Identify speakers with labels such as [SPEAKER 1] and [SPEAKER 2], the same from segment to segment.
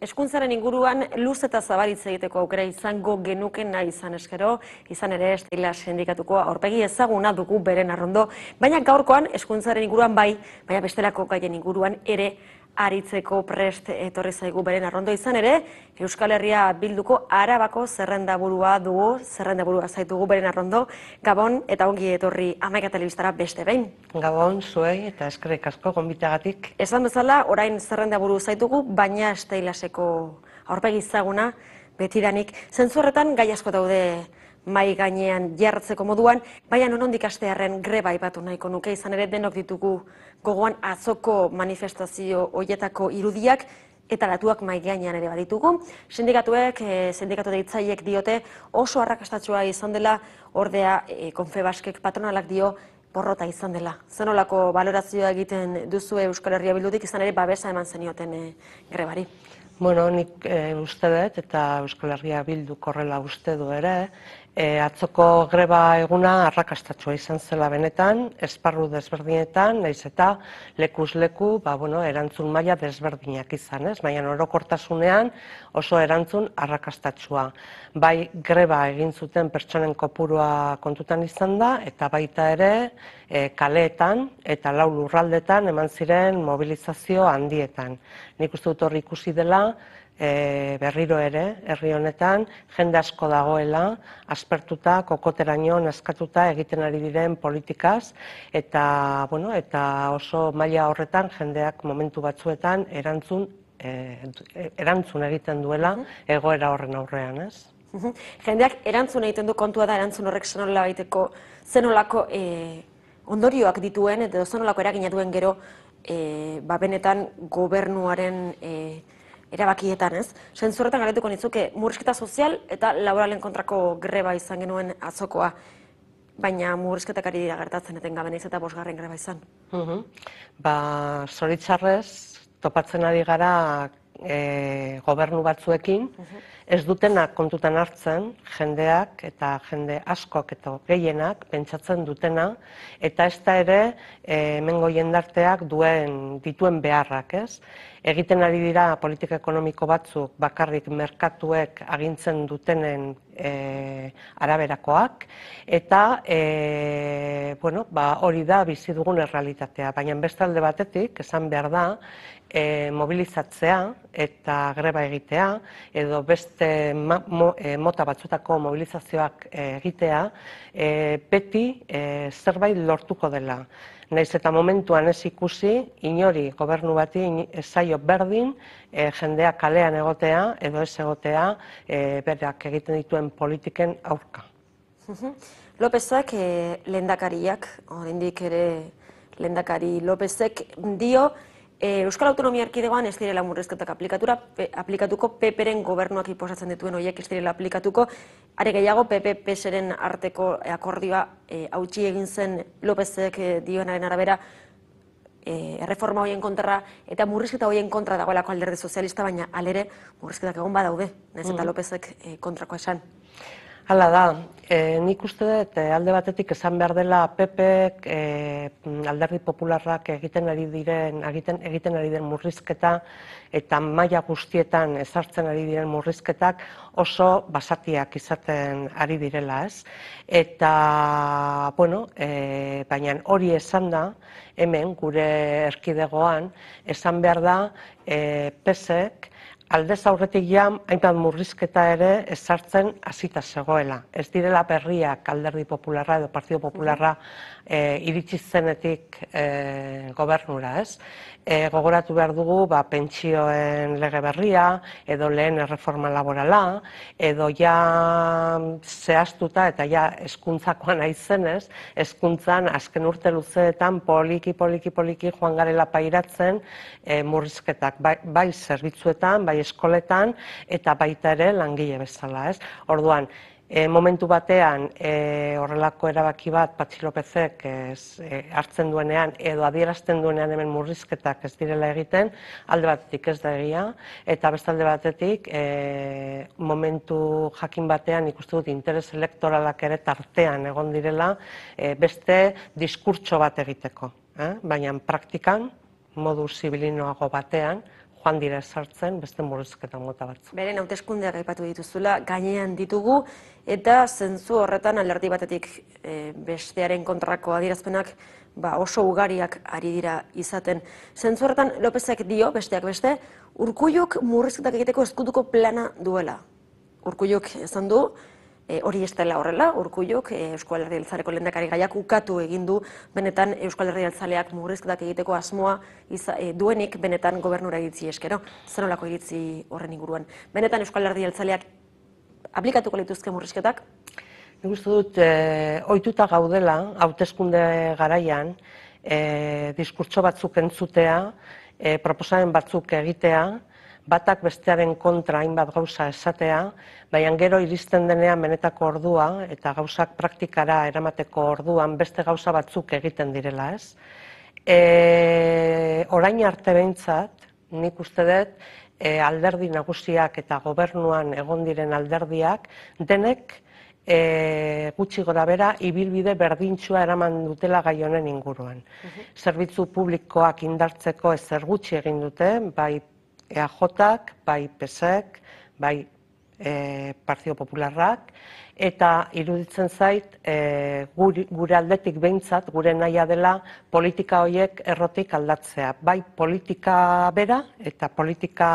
[SPEAKER 1] Eskuntzaren inguruan luz eta zabaritze egiteko aukera izango genuke nahi izan eskero, izan ere estila sindikatuko aurpegi ezaguna dugu beren arrondo, baina gaurkoan eskuntzaren inguruan bai, baina bestelako gaien inguruan ere aritzeko prest etorri zaigu beren arrondo izan ere, Euskal Herria bilduko arabako zerrendaburua dugu, zerrendaburua zaitugu beren arrondo, Gabon eta ongi etorri amaika telebiztara beste behin. Gabon, zuei eta eskerrik asko Ez Esan bezala, orain zerrendaburu zaitugu, baina esteilaseko aurpegi izaguna, betidanik. Zentzu horretan, gai asko daude mai gainean jartzeko moduan, baina non hondik greba ipatu nahiko nuke izan ere denok ditugu gogoan azoko manifestazio hoietako irudiak eta latuak mai gainean ere baditugu. Sindikatuek, eh, sindikatu deitzaiek diote oso arrakastatua izan dela, ordea konfebaskek eh, patronalak dio porrota izan dela. Zenolako balorazioa egiten duzu Euskal Herria Bildudik izan ere babesa eman zenioten eh, grebari.
[SPEAKER 2] Bueno, nik uste dut, eta Euskal Herria Bildu korrela uste du ere, E, atzoko greba eguna arrakastatsua izan zela benetan, esparru desberdinetan, naiz eta lekuz leku, ba, bueno, erantzun maila desberdinak izan, ez? Baina orokortasunean oso erantzun arrakastatsua. Bai greba egin zuten pertsonen kopurua kontutan izan da, eta baita ere e, kaleetan eta lau lurraldetan eman ziren mobilizazio handietan. Nik uste dut horri ikusi dela, e, berriro ere, herri honetan, jende asko dagoela, aspertuta, kokoteraino, askatuta egiten ari diren politikaz, eta, bueno, eta oso maila horretan jendeak momentu batzuetan erantzun, e, erantzun egiten duela egoera horren aurrean, ez?
[SPEAKER 1] Jendeak erantzun egiten du kontua da erantzun horrek zenola baiteko zenolako e, ondorioak dituen edo zenolako eragina duen gero e, ba benetan gobernuaren e, erabakietan, ez? Zentzuretan galetuko nitzuke murrizketa sozial eta laboralen kontrako greba izan genuen azokoa baina murrizketak ari dira gertatzen eten gabe eta bosgarren greba izan.
[SPEAKER 2] Mhm. Ba, zoritzarrez, topatzen ari gara eh, gobernu batzuekin, mhm ez dutena kontutan hartzen, jendeak eta jende askok eta gehienak pentsatzen dutena, eta ez da ere eh, hemengo jendarteak duen, dituen beharrak, ez? Egiten ari dira politika ekonomiko batzuk bakarrik merkatuek agintzen dutenen eh, araberakoak, eta eh, ba, hori da bizi dugun errealitatea, baina bestalde batetik, esan behar da, e, mobilizatzea eta greba egitea, edo beste e, mota batzutako mobilizazioak egitea, e, beti e, zerbait lortuko dela. Naiz eta momentuan ez ikusi, inori gobernu bati ezaio berdin, e, jendea kalean egotea, edo ez egotea, e, berak egiten dituen politiken aurka.
[SPEAKER 1] Lopezak e, lendakariak, oraindik ere lendakari Lopezek dio Eh, Euskal Autonomia Erkidegoan ez direla murrezketak aplikatura, aplikatuko pp gobernuak iposatzen dituen horiek ez direla aplikatuko, are gehiago pp arteko akordioa eh, hautsi egin zen Lopezek eh, dionaren arabera erreforma hoien kontra eta murrizketa hoien kontra dagoelako alderde sozialista, baina alere murrizketak egon badaude, nahez eta mm. Lopezek kontrako esan. Hala da,
[SPEAKER 2] e, nik uste dut eh, alde batetik esan behar dela PP e, eh, alderdi popularrak egiten ari diren egiten, egiten ari den murrizketa eta maila guztietan ezartzen ari diren murrizketak oso basatiak izaten ari direla, ez? Eta bueno, e, baina hori esan da hemen gure erkidegoan esan behar da e, PSEk aldez aurretik jam, hainbat murrizketa ere ezartzen hasita zegoela. Ez direla berria alderdi popularra edo partido popularra mhm e, iritsi zenetik e, gobernura, ez? E, gogoratu behar dugu, ba, pentsioen lege berria, edo lehen erreforma laborala, edo ja zehaztuta, eta ja eskuntzakoan aizenez, eskuntzan azken urte luzeetan poliki, poliki, poliki joan garela pairatzen e, murrizketak, bai, bai zerbitzuetan, bai eskoletan, eta baita ere langile bezala, ez? Orduan, E, momentu batean e, horrelako erabaki bat Patxi Lopezek eh, ez, hartzen duenean edo adierazten duenean hemen murrizketak ez direla egiten, alde batetik ez da egia, eta bestalde batetik e, momentu jakin batean ikustu dut interes elektoralak ere tartean egon direla e, beste diskurtso bat egiteko. Eh? Baina praktikan, modu zibilinoago batean, joan dira sartzen beste murrizketa mota batzu.
[SPEAKER 1] Beren hauteskundeak aipatu dituzula gainean ditugu eta zentzu horretan alderdi batetik eh, bestearen kontrako adierazpenak ba, oso ugariak ari dira izaten. Zentzu horretan Lopezek dio besteak beste Urkuiok murrizketak egiteko ezkutuko plana duela. Urkuiok esan du Eh, hori ez dela horrela, urkuiok, eh, Euskal Herri Altzareko lendakari gaiak ukatu egindu, benetan Euskal Herri Altzaleak murrizketak egiteko asmoa eh, duenik, benetan gobernura egitzi eskero, zenolako egitzi horren inguruan. Benetan Euskal Herri Altzaleak aplikatuko lituzke murrizketak?
[SPEAKER 2] Nik dut, oituta gaudela, hautezkunde garaian, diskurtso batzuk entzutea, proposaren batzuk egitea, batak bestearen kontra hainbat gauza esatea, baina gero iristen denean benetako ordua eta gauzak praktikara eramateko orduan beste gauza batzuk egiten direla, ez? E, orain arte behintzat, nik uste dut, e, alderdi nagusiak eta gobernuan egon diren alderdiak, denek e, gutxi gora bera, ibilbide berdintxua eraman dutela gai honen inguruan. Mhm. Zerbitzu publikoak indartzeko ezer gutxi egin dute, bai EAJak, bai PESek, bai e, Partido Popularrak, eta iruditzen zait, e, guri, gure aldetik behintzat, gure naia dela politika horiek errotik aldatzea. Bai politika bera, eta politika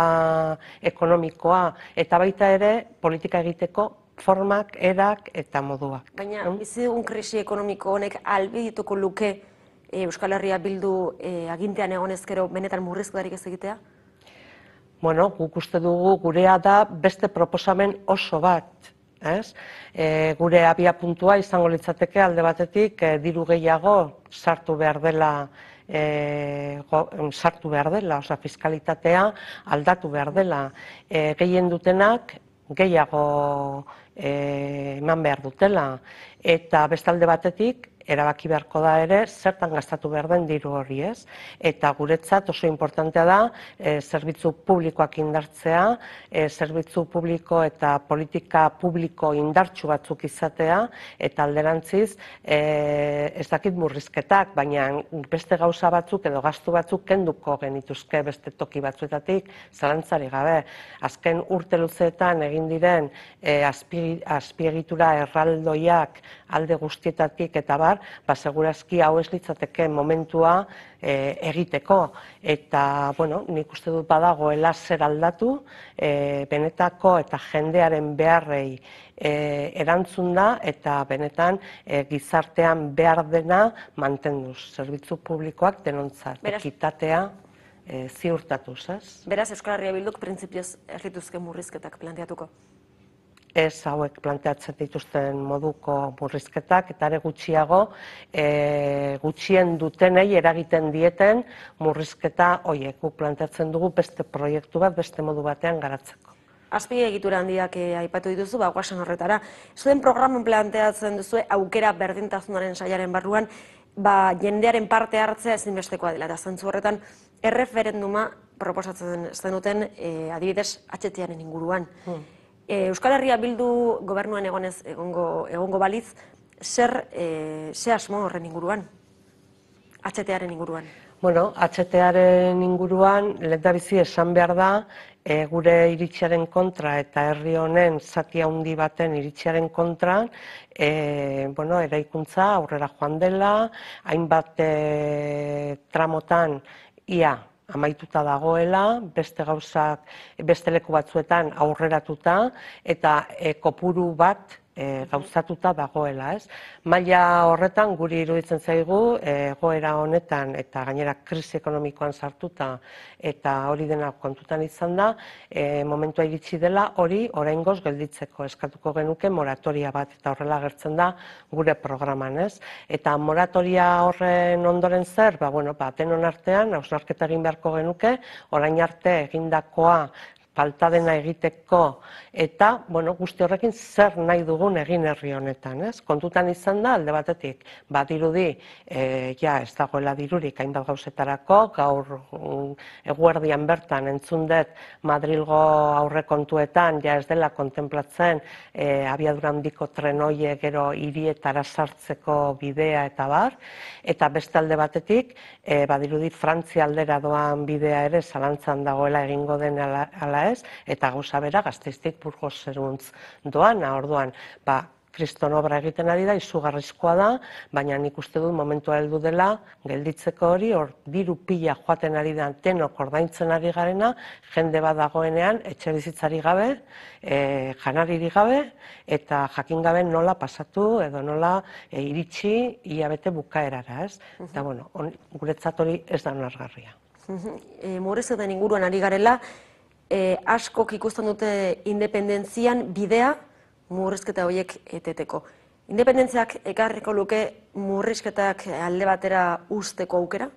[SPEAKER 2] ekonomikoa, eta baita ere politika egiteko, formak, erak eta moduak.
[SPEAKER 1] Baina, bizi mm? dugun krisi ekonomiko honek albi dituko luke eh, Euskal Herria Bildu e, agintean egonezkero benetan murrizko darik ez egitea?
[SPEAKER 2] bueno, guk uste dugu gurea da beste proposamen oso bat, ez? E, gure abia puntua izango litzateke alde batetik e, diru gehiago sartu behar dela E, go, sartu behar dela, oza, fiskalitatea aldatu behar dela. E, gehien dutenak gehiago e, eman behar dutela. Eta bestalde batetik, erabaki beharko da ere zertan gastatu behar den diru hori, ez? Eta guretzat oso importantea da e, zerbitzu publikoak indartzea, e, zerbitzu publiko eta politika publiko indartsu batzuk izatea eta alderantziz e, ez dakit murrizketak, baina beste gauza batzuk edo gastu batzuk kenduko genituzke beste toki batzuetatik zalantzari gabe. Azken urte luzeetan egin diren e, azpiegitura erraldoiak alde guztietatik eta bar, abar, ba, hau ez litzateke momentua e, egiteko. Eta, bueno, nik uste dut badago elazer aldatu, e, benetako eta jendearen beharrei e, erantzun da, eta benetan gizartean behar dena mantenduz. zerbitzu publikoak denontzat, Beraz. ekitatea e, ziurtatu, zaz?
[SPEAKER 1] Beraz, Eskola Ria Bilduk, ez erdituzke murrizketak planteatuko
[SPEAKER 2] ez hauek planteatzen dituzten moduko murrizketak, eta ere gutxiago, e, gutxien dutenei eragiten dieten murrizketa hoiek. Guk planteatzen dugu beste proiektu bat, beste modu batean garatzeko.
[SPEAKER 1] Azpi egitura handiak eh, aipatu dituzu, ba, guasen horretara. Zuden programan planteatzen duzu aukera berdintasunaren saiaren barruan, ba, jendearen parte hartzea ezinbestekoa dela. Eta zentzu horretan, erreferenduma proposatzen zenuten duten eh, adibidez, atxetianen inguruan. Hmm. Eh, Euskal Herria bildu gobernuan egonez egongo, egongo baliz, zer e, ze asmo horren inguruan, atxetearen inguruan?
[SPEAKER 2] Bueno, atxetearen inguruan, lehen esan behar da, eh, gure iritsiaren kontra eta herri honen zati handi baten iritsiaren kontra, e, bueno, eraikuntza aurrera joan dela, hainbat e, tramotan, Ia, amaituta dagoela, beste gauzak, beste leku batzuetan aurreratuta, eta eh, kopuru bat e, gauzatuta dagoela, ez? Maila horretan guri iruditzen zaigu e, egoera honetan eta gainera krisi ekonomikoan sartuta eta hori dena kontutan izan da, e, momentua iritsi dela hori oraingoz gelditzeko eskatuko genuke moratoria bat eta horrela agertzen da gure programan, ez? Eta moratoria horren ondoren zer, ba bueno, ba denon artean hausnarketa egin beharko genuke orain arte egindakoa falta dena egiteko eta bueno, guzti horrekin zer nahi dugun egin herri honetan, ez? Kontutan izan da alde batetik badirudi e, ja ez dagoela dirurik hainbat gauzetarako, gaur mm, eguerdian bertan entzun dut Madrilgo aurrekontuetan ja ez dela kontemplatzen e, abiadura handiko tren hoe gero hirietara sartzeko bidea eta bar eta beste alde batetik e, badirudi Frantzia aldera doan bidea ere zalantzan dagoela egingo den ala, ala Eta gauza bera gazteiztik burgo zeruntz doan, orduan, ba, kriston obra egiten ari da, izugarrizkoa da, baina nik uste dut momentua heldu dela, gelditzeko hori, hor, diru pila joaten ari da, tenok ordaintzen ari garena, jende bat dagoenean, etxe bizitzari gabe, eh, janariri gabe, eta jakin gabe nola pasatu, edo nola eh, iritsi, ia bukaerara, ez? Eta, bueno, guretzat hori ez da unargarria.
[SPEAKER 1] Eh, Morez eta ninguruan ari garela, e, askok ikusten dute independentzian bidea murrizketa horiek eteteko. Independentziak ekarriko luke murrizketak alde batera usteko aukera?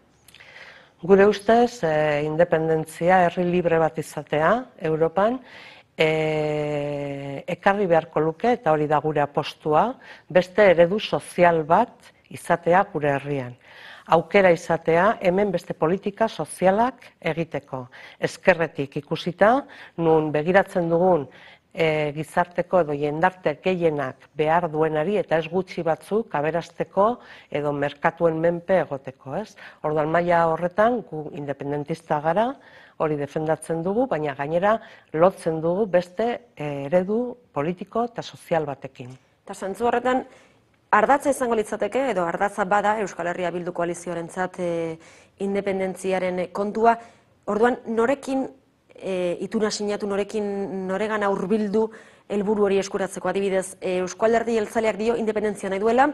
[SPEAKER 2] Gure ustez, eh, independentzia herri libre bat izatea, Europan, eh, ekarri beharko luke eta hori da gure apostua, beste eredu sozial bat izatea gure herrian aukera izatea hemen beste politika sozialak egiteko. Ezkerretik ikusita, nun begiratzen dugun e, gizarteko edo jendarte gehienak behar duenari eta ez gutxi batzuk aberasteko edo merkatuen menpe egoteko, ez? Orduan maila horretan gu independentista gara, hori defendatzen dugu, baina gainera lotzen dugu beste e, eredu politiko eta sozial batekin.
[SPEAKER 1] Eta zentzu horretan, Ardatza izango litzateke, edo ardatza bada Euskal Herria Bildu koalizioaren zat eh, independentziaren kontua, orduan norekin e, ituna sinatu, norekin noregan aurbildu helburu hori eskuratzeko adibidez, e, eh, Euskal Herri dio independentzia nahi duela,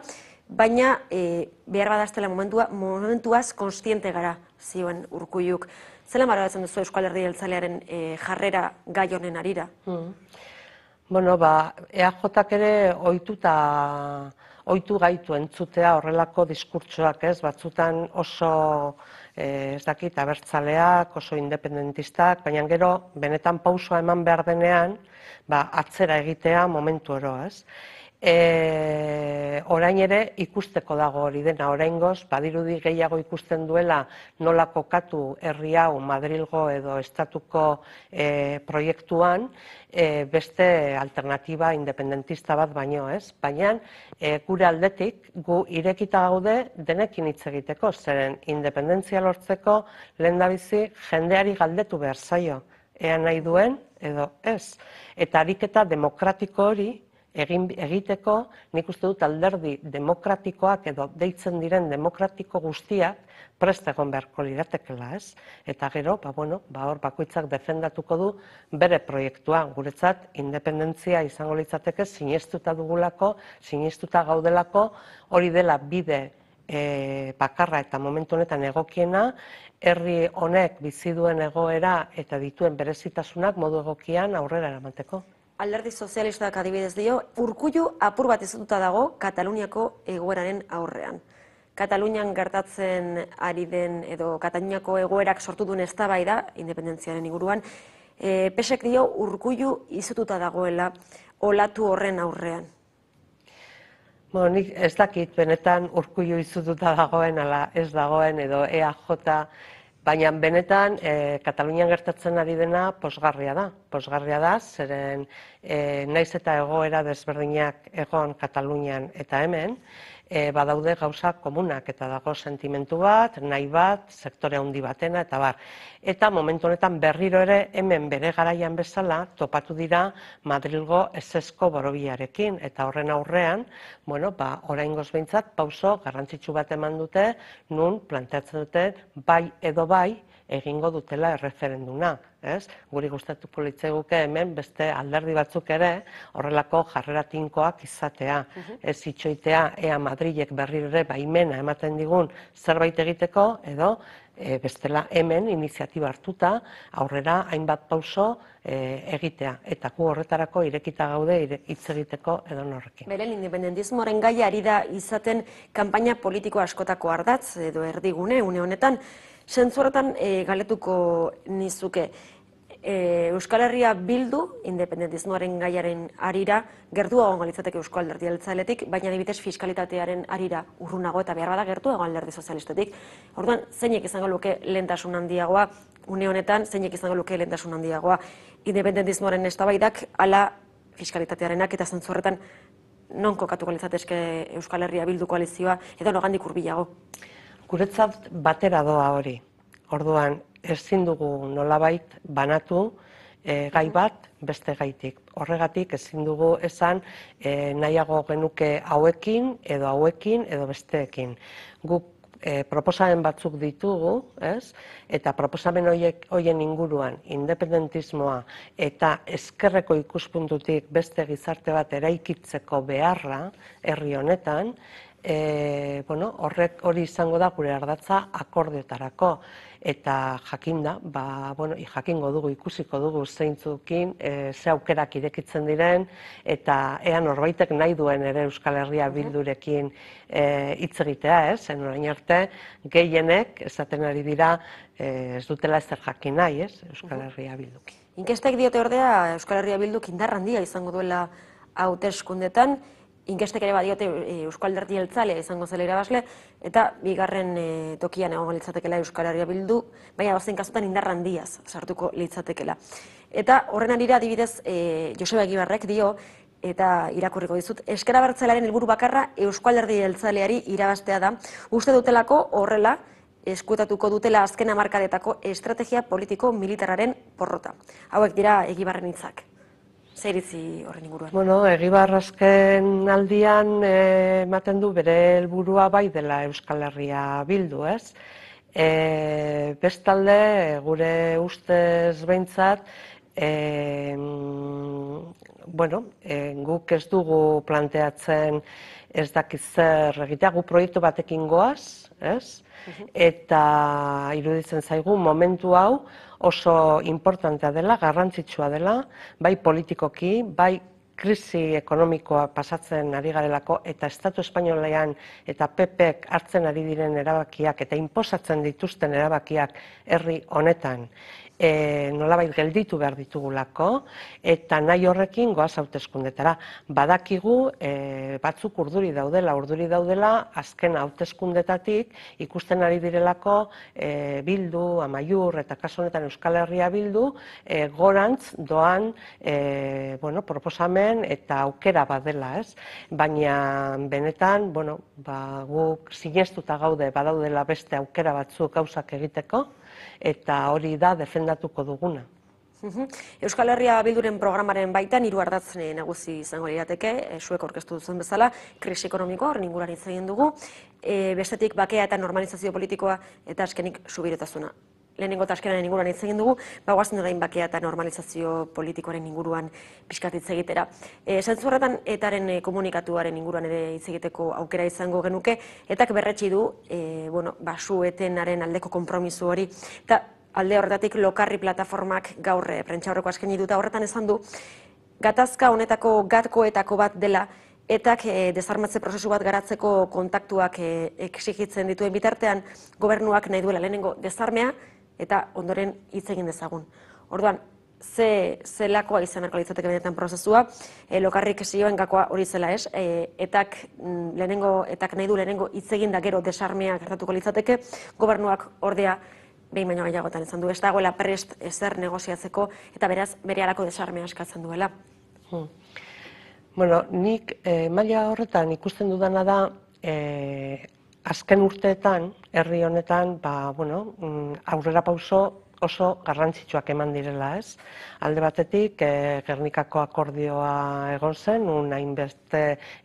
[SPEAKER 1] baina e, behar badaztela momentua, momentuaz konstiente gara zioen urkuiuk. Zela maragatzen duzu Euskal Herri Jeltzalearen e, jarrera gai honen arira?
[SPEAKER 2] Hmm. Bueno, ba, EAJak ere ohituta oitu gaitu entzutea horrelako diskurtsoak ez, batzutan oso eh, ez dakit abertzaleak, oso independentistak, baina gero benetan pausoa eman behar denean ba, atzera egitea momentu eroaz e, orain ere ikusteko dago hori dena oraingoz badirudi gehiago ikusten duela nola kokatu herri hau Madrilgo edo estatuko e, proiektuan e, beste alternativa independentista bat baino, ez? Baina e, gure aldetik gu irekita gaude denekin hitz egiteko, zeren independentzia lortzeko lehendabizi jendeari galdetu behar zaio ea nahi duen edo ez. Eta ariketa demokratiko hori egin, egiteko, nik uste dut alderdi demokratikoak edo deitzen diren demokratiko guztiak preste egon beharko liratekela, ez? Eta gero, ba, bueno, ba, hor bakoitzak defendatuko du bere proiektua, guretzat, independentzia izango litzateke sinestuta dugulako, sinestuta gaudelako, hori dela bide e, bakarra eta momentu honetan egokiena, herri honek bizi duen egoera eta dituen berezitasunak modu egokian aurrera eramateko.
[SPEAKER 1] Alderdi sozialistak adibidez dio, urkullu apur bat ezututa dago Kataluniako egoeraren aurrean. Katalunian gertatzen ari den edo Kataluniako egoerak sortu duen eztabai da independentziaren inguruan, e, pesek dio urkullu izututa dagoela olatu horren aurrean.
[SPEAKER 2] Bo, ez dakit benetan urkullu izututa dagoen ala ez dagoen edo EAJ Baina benetan, e, Katalunian gertatzen ari dena posgarria da. Posgarria da, zeren e, eh, naiz eta egoera desberdinak egon Katalunian eta hemen e, badaude gauza komunak eta dago sentimentu bat, nahi bat, sektore handi batena eta bar. Eta momentu honetan berriro ere hemen bere garaian bezala topatu dira Madrilgo esesko borobiarekin eta horren aurrean, bueno, ba, orain gozbeintzat pauso garrantzitsu bat eman dute, nun planteatzen dute bai edo bai egingo dutela erreferenduna ez? Guri gustatuko litzeguke hemen beste alderdi batzuk ere horrelako jarrera tinkoak izatea, mhm. ez itxoitea ea Madrilek berriro ere baimena ematen digun zerbait egiteko edo e, bestela hemen iniziatiba hartuta aurrera hainbat pauso e, egitea eta gu horretarako irekita gaude hitz egiteko edo norrekin.
[SPEAKER 1] Beren independentismoaren gaia ari da izaten kanpaina politiko askotako ardatz edo erdigune une honetan Sentzu e, galetuko nizuke e, Euskal Herria bildu, independentismoaren gaiaren arira, gertu agon Euskal Alderdi Altzaletik, baina dibitez fiskalitatearen arira urrunago eta behar bada gertu agon alderdi sozialistetik. Orduan, zeinek izango luke lentasun handiagoa, une honetan, zeinek izango luke lentasun handiagoa, independentismoaren estabaidak, ala fiskalitatearenak eta zentzorretan non kokatu litzatezke Euskal Herria bildu koalizioa, edo nogandik urbilago. Guretzat batera
[SPEAKER 2] doa hori. Orduan, ezin dugu nolabait banatu e, gai bat beste gaitik. Horregatik ezin dugu esan e, nahiago genuke hauekin edo hauekin edo besteekin. Guk e, proposamen batzuk ditugu, ez? Eta proposamen hoiek hoien inguruan independentismoa eta eskerreko ikuspuntutik beste gizarte bat eraikitzeko beharra herri honetan, e, bueno, horrek hori izango da gure ardatza akordetarako eta jakinda, ba, bueno, jakingo dugu, ikusiko dugu zeintzukin, e, ze aukerak irekitzen diren, eta ea norbaitek nahi duen ere Euskal Herria bildurekin e, hitz egitea, ez? Zen orain arte, gehienek, esaten ari dira, e, ez dutela ezer jakin nahi, ez? Euskal Herria bildukin.
[SPEAKER 1] Inkestek diote ordea, Euskal Herria bildukin darrandia izango duela hauteskundetan, eskundetan, inkestek ere badiote e, Euskal Derti Heltzale izango zela irabazle, eta bigarren e, tokian egon litzatekela Euskal Herria Bildu, baina bazen kasutan indarran diaz sartuko litzatekela. Eta horren arira adibidez e, Joseba Egibarrek dio, eta irakurriko dizut, eskera bertzelaren helburu bakarra Euskal Herria Heltzaleari irabaztea da. Uste dutelako horrela, eskutatuko dutela azkena markadetako estrategia politiko militararen porrota. Hauek dira egibarren hitzak. Zer horren inguruan? Bueno,
[SPEAKER 2] egibar azken
[SPEAKER 1] aldian
[SPEAKER 2] eh, ematen du bere helburua bai dela Euskal Herria bildu, ez? E, bestalde, gure ustez behintzat, e, bueno, e, guk ez dugu planteatzen ez dakit zer egitea, gu proiektu batekin goaz, ez? Mhm. Eta iruditzen zaigu momentu hau, oso importantea dela, garrantzitsua dela, bai politikoki, bai krisi ekonomikoa pasatzen ari garelako eta Estatu Espainolean eta PPek hartzen ari diren erabakiak eta inposatzen dituzten erabakiak herri honetan e, nolabait gelditu behar ditugulako eta nahi horrekin goaz hauteskundetara. Badakigu eh, batzuk urduri daudela, urduri daudela azken hauteskundetatik ikusten ari direlako eh, bildu, amaiur eta kasu honetan Euskal Herria bildu gorantz doan e, bueno, proposamen eta aukera badela, ez? Baina benetan, bueno, ba, guk sinestuta gaude badaudela beste aukera batzuk gauzak egiteko eta hori da defendatuko duguna.
[SPEAKER 1] Euskal Herria Bilduren programaren baitan hiru ardatzen nagusi izango lirateke, eh, zuek aurkeztu duzuen bezala, krisi ekonomikoa hor ninguran dugu, eh, bestetik bakea eta normalizazio politikoa eta askenik subiretasuna lehenengo taskeraren inguruan hitz egin dugu, ba goazen eta normalizazio politikoaren inguruan pixkatitz egitera. Eh, sentzu horretan, etaren eh, komunikatuaren inguruan ere hitz egiteko aukera izango genuke, etak berretxi du, e, bueno, ba, aldeko kompromisu hori, eta alde horretatik lokarri plataformak gaur eh, prentxaurreko asken dituta horretan esan du, gatazka honetako gatkoetako bat dela, etak e, desarmatze prozesu bat garatzeko kontaktuak e, exigitzen dituen bitartean, gobernuak nahi duela lehenengo desarmea, eta ondoren hitz egin dezagun. Orduan, ze zelakoa izan arko litzateke benetan prozesua, e, lokarrik esioen gakoa hori zela ez, e, etak mm, lehenengo, etak nahi du lehenengo hitz egin da gero desarmea gertatuko litzateke, gobernuak ordea behin baino gehiagotan izan du, ez dagoela prest ezer negoziatzeko eta beraz bere alako desarmea eskatzen duela.
[SPEAKER 2] Hmm. Bueno, nik eh, maila horretan ikusten dudana da eh, azken urteetan herri honetan ba, bueno, mm, aurrera pauso oso garrantzitsuak eman direla, ez? Alde batetik, e, Gernikako akordioa egon zen, un hainbeste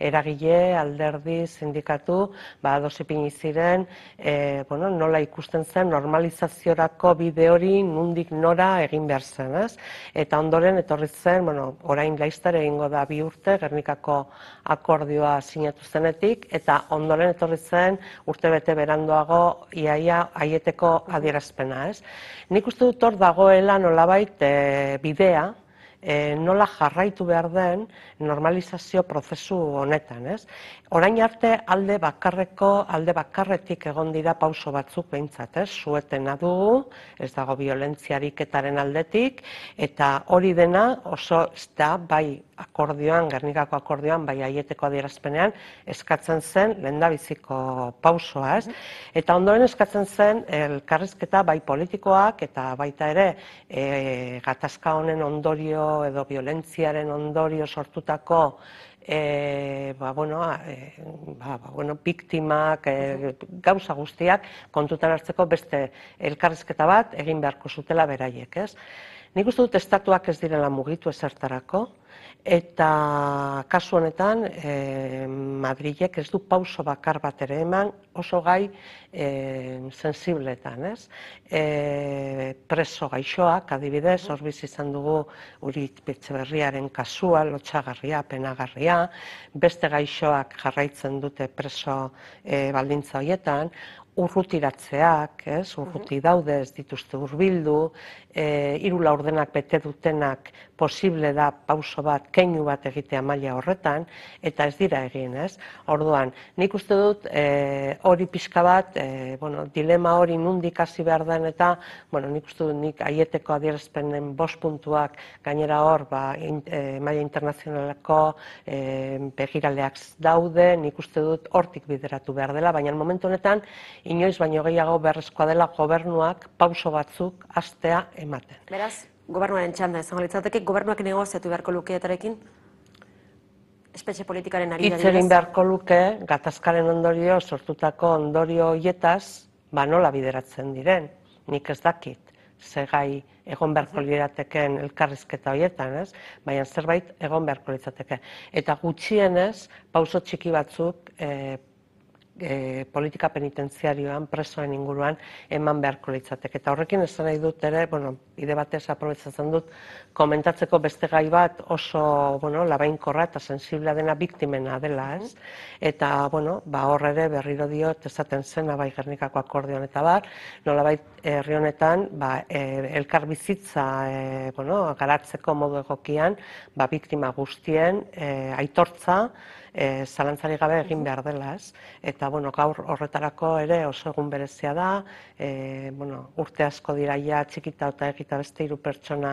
[SPEAKER 2] eragile, alderdi, sindikatu, ba dosipin iziren, e, eh, bueno, nola ikusten zen normalizaziorako bide hori nundik nora egin behar zen, ez? Eta ondoren, etorri zen, bueno, orain laiztere egingo da bi urte, Gernikako akordioa sinatu zenetik, eta ondoren, etorri zen, urte bete beranduago, iaia, aieteko adierazpena, ez? Nik uste dut hor dagoela nolabait e, bidea, e, nola jarraitu behar den normalizazio prozesu honetan, ez? Orain arte alde bakarreko, alde bakarretik egon dira pauso batzuk behintzat, ez? Suetena dugu, ez dago violentziarik etaren aldetik, eta hori dena oso ez da, bai akordioan, Gernikako akordioan, bai aieteko adierazpenean, eskatzen zen lendabiziko pausoa, ez? Eta ondoren eskatzen zen elkarrezketa bai politikoak eta baita ere e, gatazka honen ondorio edo violentziaren ondorio sortutako e, ba, bueno, e, ba, ba, bueno, biktimak, e, gauza guztiak, kontutan hartzeko beste elkarrizketa bat egin beharko zutela beraiek. Ez? Nik uste dut estatuak ez direla mugitu ezertarako, Eta kasu honetan, eh, Madrilek ez du pauso bakar bat ere eman oso gai eh, sensibletan, ez? Eh, preso gaixoak, adibidez, horbiz izan dugu uri betxe kasua, lotxagarria, penagarria, beste gaixoak jarraitzen dute preso baldintza horietan, urrutiratzeak ez, urruti daudez dituzte urbildu, irula ordenak bete dutenak posible da pauso bat, keinu bat egitea maila horretan, eta ez dira egin, ez? Orduan, nik uste dut e, hori pixka bat, e, bueno, dilema hori nundik hasi behar den, eta, bueno, nik uste dut nik aieteko adierazpenen bost puntuak gainera hor, ba, in, eh, maila internazionaleko e, begiraleak daude, nik uste dut hortik bideratu behar dela, baina momentu honetan, inoiz baino gehiago berrezkoa dela gobernuak pauso batzuk astea ematen.
[SPEAKER 1] Beraz, gobernuaren txanda, esan litzateke, gobernuak negoziatu beharko lukeetarekin? Espetxe politikaren ari da dira?
[SPEAKER 2] beharko luke, gatazkaren ondorio, sortutako ondorio hoietaz, ba nola bideratzen diren, nik ez dakit, ze egon beharko mhm. lirateken elkarrizketa hoietan, ez? Baina zerbait egon beharko litzateke. Eta gutxienez, pauso txiki batzuk eh, eh, politika penitenziarioan, presoen inguruan, eman beharko litzateke. Eta horrekin esan nahi dut ere, bueno, bide batez aprobetsatzen dut, komentatzeko beste gai bat oso, bueno, labainkorra eta sensiblea dena biktimena dela, ez? Mhm. Eta, bueno, ba horre ere berriro diot esaten zen bai gernikako akordion eta bar, nola bai herri honetan, ba, e, elkar bizitza, e, bueno, garatzeko modu egokian, ba, biktima guztien, e, aitortza, zalantzari gabe egin mhm. behar dela, ez? Eta, bueno, gaur horretarako ere oso egun berezia da, bueno, urte asko dira, ja, txikita eta egitea, eta beste hiru pertsona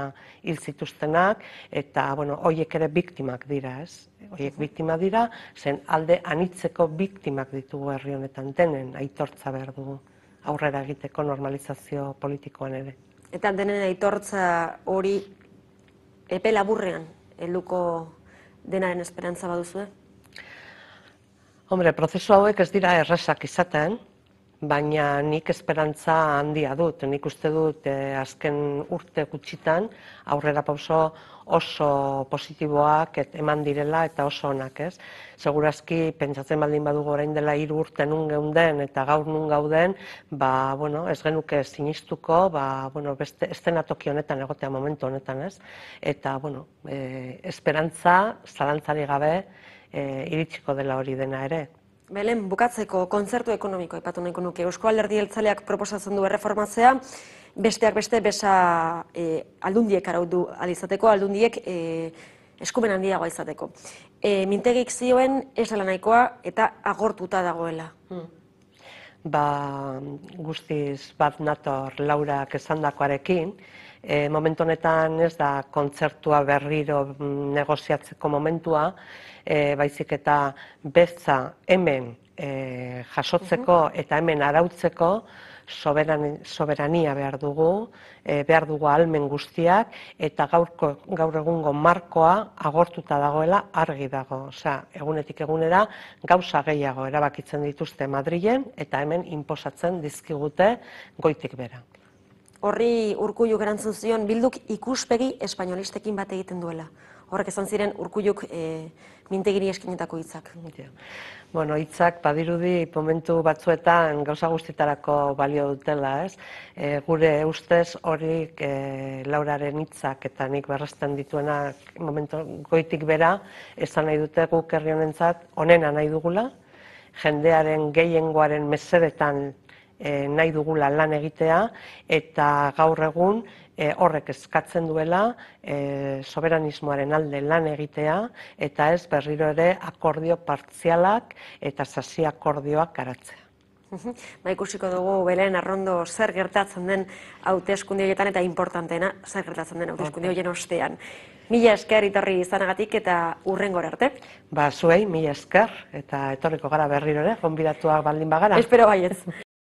[SPEAKER 2] hil zituztenak eta bueno, hoiek ere biktimak dira, ez? Hoiek biktima dira, zen alde anitzeko biktimak ditugu herri honetan denen aitortza behar dugu aurrera egiteko normalizazio politikoan ere.
[SPEAKER 1] Eta denen aitortza hori epe laburrean helduko denaren esperantza baduzue?
[SPEAKER 2] Hombre, prozesu hauek ez dira errazak izaten, baina nik esperantza handia dut. Nik uste dut eh, azken urte gutxitan aurrera pauso oso positiboak eman direla eta oso onak, ez? Segurazki pentsatzen baldin badugu orain dela 3 urte nun geunden eta gaur nun gauden, ba bueno, ez genuke sinistuko, ba bueno, beste estenatoki honetan egotea momentu honetan, ez? Eta bueno, eh, esperantza zalantzari gabe eh, iritsiko dela hori dena ere.
[SPEAKER 1] Belen, bukatzeko kontzertu ekonomikoa ipatu nahiko nuke. Eusko alderdi eltzaleak proposatzen du erreformatzea, besteak beste, besa e, aldundiek araudu alizateko, aldundiek e, eskumen handiagoa izateko. E, mintegik zioen ez dela nahikoa eta agortuta dagoela.
[SPEAKER 2] Hmm ba, guztiz bat nator laurak esandakoarekin, e, momentu honetan ez da kontzertua berriro mm, negoziatzeko momentua, e, baizik eta bestza hemen e, jasotzeko mhm. eta hemen arautzeko, soberania behar dugu, eh, behar dugu almen guztiak, eta gaur egungo markoa agortuta dagoela argi dago. Osa, egunetik egunera gauza gehiago erabakitzen dituzte Madrilen, eta hemen inposatzen dizkigute goitik bera.
[SPEAKER 1] Horri urkuiuk erantzun zion, bilduk ikuspegi espainolistekin bat egiten duela. Horrek esan ziren urkuiuk eh, mintegiri eskinetako hitzak
[SPEAKER 2] bueno, itzak badirudi momentu batzuetan gauza guztietarako balio dutela, ez? E, gure ustez hori e, eh, lauraren itzak eta nik berrasten dituenak momentu goitik bera, da nahi dute guk herri honentzat onena nahi dugula, jendearen gehiengoaren mesedetan e, nahi dugula lan egitea, eta gaur egun E, horrek eskatzen duela e, soberanismoaren alde lan egitea eta ez berriro ere akordio partzialak eta sasi akordioak garatzea.
[SPEAKER 1] Ba ikusiko dugu Belen Arrondo zer gertatzen den hauteskunde eta importanteena zer gertatzen den hauteskunde hoien ostean. Mila esker itorri izanagatik eta urrengor arte.
[SPEAKER 2] Ba zuei mila esker eta etorriko gara berriro ere, gonbidatuak baldin bagara. Espero baiez.